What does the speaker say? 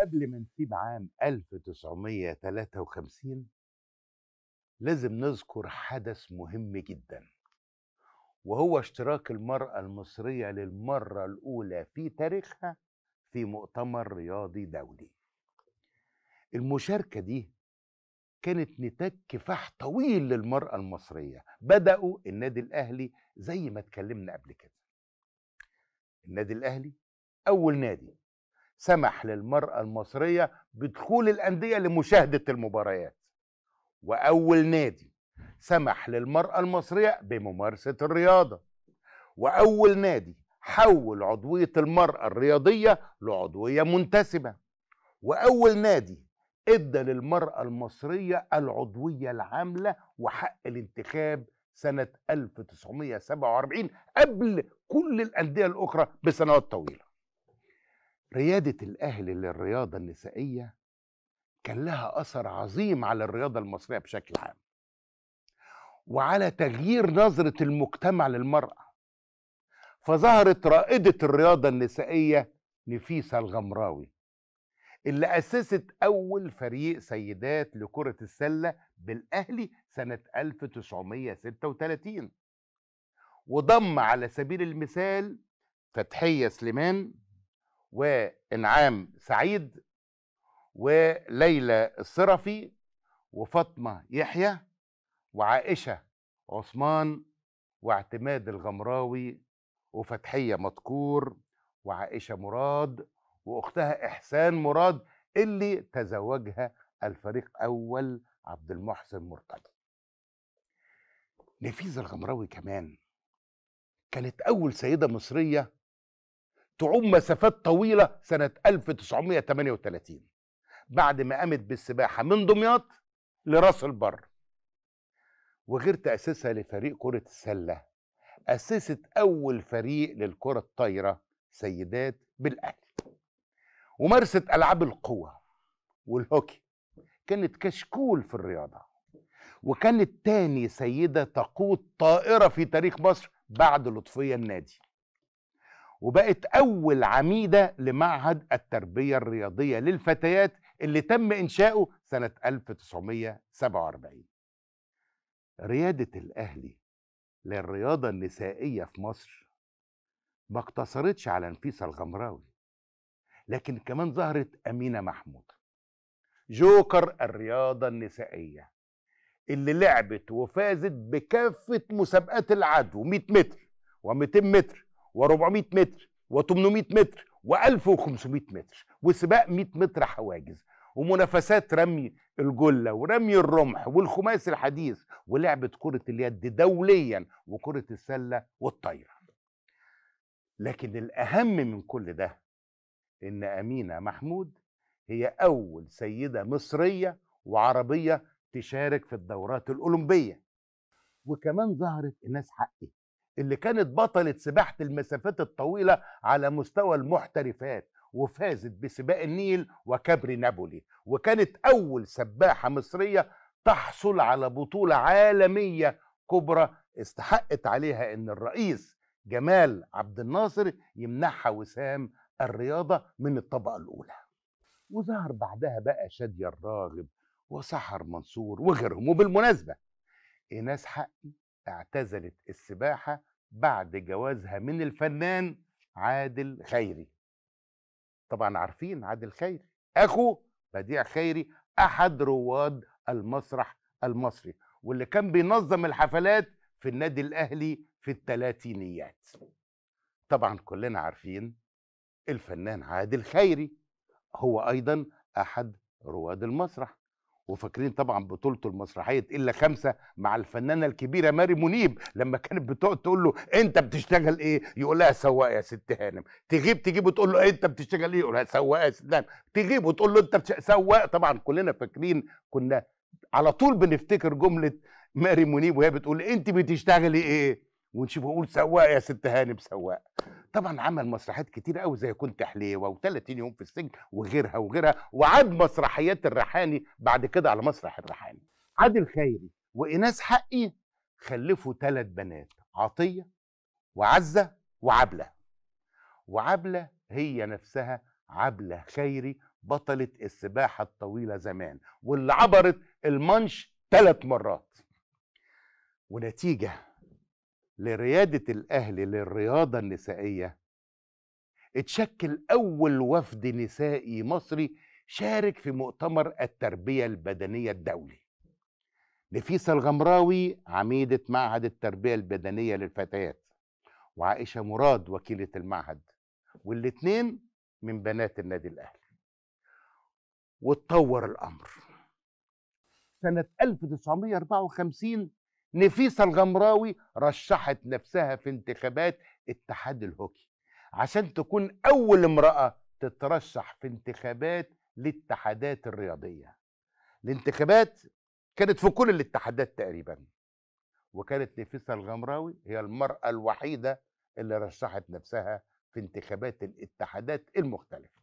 قبل ما نسيب عام 1953 لازم نذكر حدث مهم جدا وهو اشتراك المرأة المصرية للمرة الأولى في تاريخها في مؤتمر رياضي دولي المشاركة دي كانت نتاج كفاح طويل للمرأة المصرية بدأوا النادي الأهلي زي ما اتكلمنا قبل كده النادي الأهلي أول نادي سمح للمرأة المصرية بدخول الأندية لمشاهدة المباريات وأول نادي سمح للمرأة المصرية بممارسة الرياضة وأول نادي حول عضوية المرأة الرياضية لعضوية منتسبة وأول نادي ادى للمرأة المصرية العضوية العاملة وحق الانتخاب سنة 1947 قبل كل الأندية الأخرى بسنوات طويلة ريادة الأهلي للرياضة النسائية كان لها أثر عظيم على الرياضة المصرية بشكل عام وعلى تغيير نظرة المجتمع للمرأة فظهرت رائدة الرياضة النسائية نفيسة الغمراوي اللي أسست أول فريق سيدات لكرة السلة بالأهلي سنة 1936 وضم على سبيل المثال فتحية سليمان وانعام سعيد وليلى الصرفي وفاطمه يحيى وعائشه عثمان واعتماد الغمراوي وفتحيه مذكور وعائشه مراد واختها احسان مراد اللي تزوجها الفريق اول عبد المحسن مرتضى نفيذ الغمراوي كمان كانت اول سيده مصريه تعوم مسافات طويلة سنة 1938 بعد ما قامت بالسباحة من دمياط لراس البر وغير تأسيسها لفريق كرة السلة أسست أول فريق للكرة الطايرة سيدات بالأهلي ومارست ألعاب القوة والهوكي كانت كشكول في الرياضة وكانت تاني سيدة تقود طائرة في تاريخ مصر بعد لطفية النادي وبقت أول عميدة لمعهد التربية الرياضية للفتيات اللي تم إنشاؤه سنة 1947 ريادة الأهلي للرياضة النسائية في مصر ما اقتصرتش على نفيسة الغمراوي لكن كمان ظهرت أمينة محمود جوكر الرياضة النسائية اللي لعبت وفازت بكافة مسابقات العدو 100 متر و200 متر و400 متر و800 متر و1500 متر وسباق 100 متر حواجز ومنافسات رمي الجلة ورمي الرمح والخماس الحديث ولعبة كرة اليد دوليا وكرة السلة والطايرة لكن الأهم من كل ده إن أمينة محمود هي أول سيدة مصرية وعربية تشارك في الدورات الأولمبية وكمان ظهرت الناس حقي اللي كانت بطلة سباحة المسافات الطويلة على مستوى المحترفات وفازت بسباق النيل وكبر نابولي وكانت أول سباحة مصرية تحصل على بطولة عالمية كبرى استحقت عليها أن الرئيس جمال عبد الناصر يمنحها وسام الرياضة من الطبقة الأولى وظهر بعدها بقى شادية الراغب وسحر منصور وغيرهم وبالمناسبة إيناس حقي اعتزلت السباحة بعد جوازها من الفنان عادل خيري طبعا عارفين عادل خيري أخو بديع خيري أحد رواد المسرح المصري واللي كان بينظم الحفلات في النادي الأهلي في الثلاثينيات طبعا كلنا عارفين الفنان عادل خيري هو أيضا أحد رواد المسرح وفاكرين طبعا بطولته المسرحيه الا خمسه مع الفنانه الكبيره ماري منيب لما كانت بتقعد تقول له انت بتشتغل ايه؟ يقول لها سواق يا ست هانم، تغيب تجيب وتقول له انت بتشتغل ايه؟ يقول لها سواق يا ست هانم، تغيب وتقول له انت بتش... سواق طبعا كلنا فاكرين كنا على طول بنفتكر جمله ماري منيب وهي بتقول انت بتشتغلي ايه؟ ونشوف اقول سواق يا ست هانم سواق طبعا عمل مسرحيات كتير قوي زي كنت حليوه و30 يوم في السجن وغيرها وغيرها وعاد مسرحيات الريحاني بعد كده على مسرح الريحاني عادل خيري وإناس حقي خلفوا ثلاث بنات عطيه وعزه وعبله وعبله هي نفسها عبله خيري بطله السباحه الطويله زمان واللي عبرت المانش ثلاث مرات ونتيجه لريادة الأهل للرياضة النسائية اتشكل أول وفد نسائي مصري شارك في مؤتمر التربية البدنية الدولي نفيسة الغمراوي عميدة معهد التربية البدنية للفتيات وعائشة مراد وكيلة المعهد والاتنين من بنات النادي الأهلي واتطور الأمر سنة 1954 نفيسة الغمراوي رشحت نفسها في انتخابات اتحاد الهوكي عشان تكون أول امرأة تترشح في انتخابات الاتحادات الرياضية الانتخابات كانت في كل الاتحادات تقريبا وكانت نفيسة الغمراوي هي المرأة الوحيدة اللي رشحت نفسها في انتخابات الاتحادات المختلفة